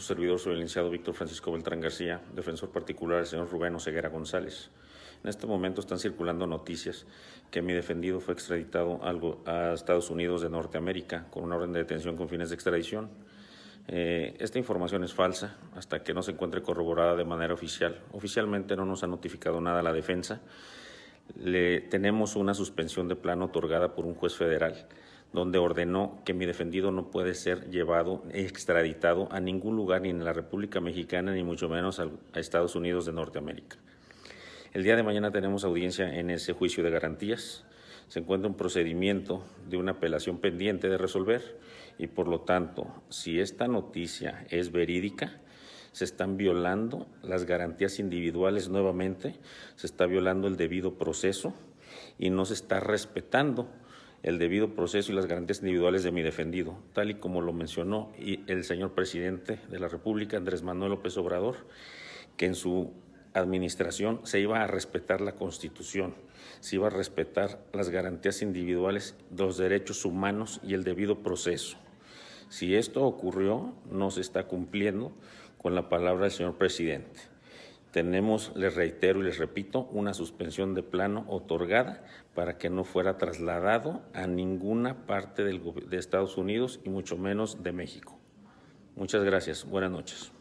su servidor, soy el Víctor Francisco Beltrán García, defensor particular del señor Rubén Oseguera González. En este momento están circulando noticias que mi defendido fue extraditado a Estados Unidos de Norteamérica con una orden de detención con fines de extradición. Eh, esta información es falsa hasta que no se encuentre corroborada de manera oficial. Oficialmente no nos ha notificado nada la defensa. Le, tenemos una suspensión de plano otorgada por un juez federal donde ordenó que mi defendido no puede ser llevado, extraditado a ningún lugar, ni en la República Mexicana, ni mucho menos a, Estados Unidos de Norteamérica. El día de mañana tenemos audiencia en ese juicio de garantías. Se encuentra un procedimiento de una apelación pendiente de resolver y por lo tanto, si esta noticia es verídica, se están violando las garantías individuales nuevamente, se está violando el debido proceso y no se está respetando el debido proceso y las garantías individuales de mi defendido, tal y como lo mencionó el señor presidente de la República, Andrés Manuel López Obrador, que en su administración se iba a respetar la Constitución, se iba a respetar las garantías individuales, los derechos humanos y el debido proceso. Si esto ocurrió, no se está cumpliendo con la palabra del señor presidente. Tenemos, les reitero y les repito, una suspensión de plano otorgada para que no fuera trasladado a ninguna parte del, de Estados Unidos y mucho menos de México. Muchas gracias. Buenas noches.